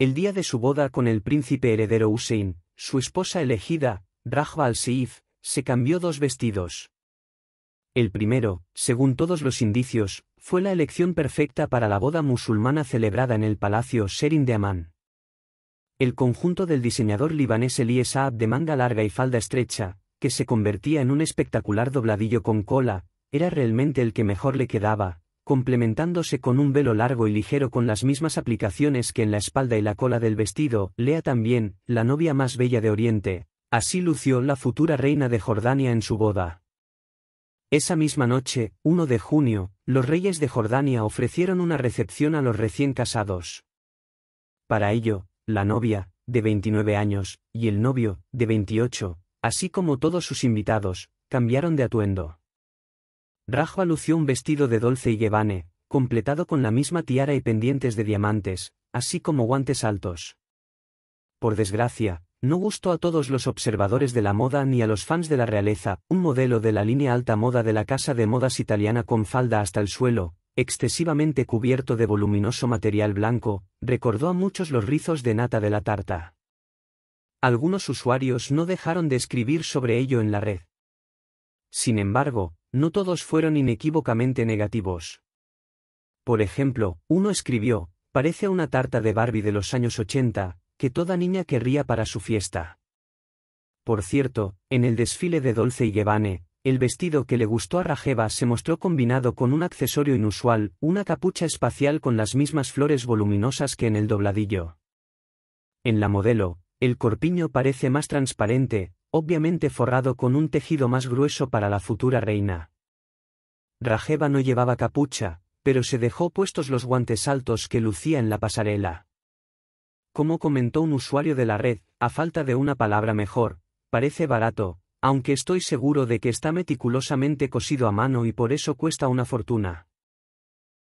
El día de su boda con el príncipe heredero Hussein, su esposa elegida, Rajba al saif se cambió dos vestidos. El primero, según todos los indicios, fue la elección perfecta para la boda musulmana celebrada en el Palacio Sherin de Amán. El conjunto del diseñador libanés Elie Saab de manga larga y falda estrecha, que se convertía en un espectacular dobladillo con cola, era realmente el que mejor le quedaba, complementándose con un velo largo y ligero con las mismas aplicaciones que en la espalda y la cola del vestido, lea también, la novia más bella de Oriente, así lució la futura reina de Jordania en su boda. Esa misma noche, 1 de junio, los reyes de Jordania ofrecieron una recepción a los recién casados. Para ello, la novia, de 29 años, y el novio, de 28, así como todos sus invitados, cambiaron de atuendo. Rajwa lució un vestido de dulce y llevane, completado con la misma tiara y pendientes de diamantes, así como guantes altos. Por desgracia, no gustó a todos los observadores de la moda ni a los fans de la realeza, un modelo de la línea alta moda de la casa de modas italiana con falda hasta el suelo, excesivamente cubierto de voluminoso material blanco, recordó a muchos los rizos de nata de la tarta. Algunos usuarios no dejaron de escribir sobre ello en la red. Sin embargo, no todos fueron inequívocamente negativos. Por ejemplo, uno escribió, parece una tarta de Barbie de los años 80, que toda niña querría para su fiesta. Por cierto, en el desfile de Dolce y Gabbane, el vestido que le gustó a Rajeva se mostró combinado con un accesorio inusual, una capucha espacial con las mismas flores voluminosas que en el dobladillo. En la modelo, el corpiño parece más transparente, obviamente forrado con un tejido más grueso para la futura reina. Rajeva no llevaba capucha, pero se dejó puestos los guantes altos que lucía en la pasarela. Como comentó un usuario de la red, a falta de una palabra mejor, parece barato, aunque estoy seguro de que está meticulosamente cosido a mano y por eso cuesta una fortuna.